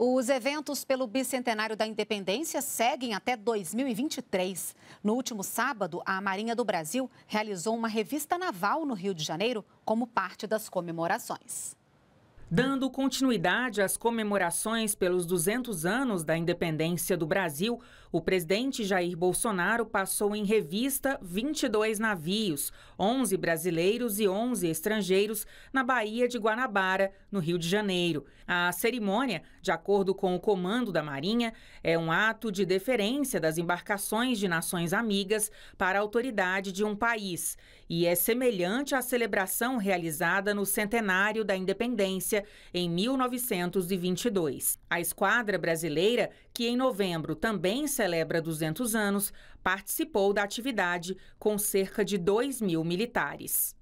Os eventos pelo bicentenário da independência seguem até 2023. No último sábado, a Marinha do Brasil realizou uma revista naval no Rio de Janeiro como parte das comemorações. Dando continuidade às comemorações pelos 200 anos da independência do Brasil, o presidente Jair Bolsonaro passou em revista 22 navios, 11 brasileiros e 11 estrangeiros, na Baía de Guanabara, no Rio de Janeiro. A cerimônia, de acordo com o comando da Marinha, é um ato de deferência das embarcações de nações amigas para a autoridade de um país e é semelhante à celebração realizada no centenário da independência Rússia em 1922. A esquadra brasileira, que em novembro também celebra 200 anos, participou da atividade com cerca de 2 mil militares.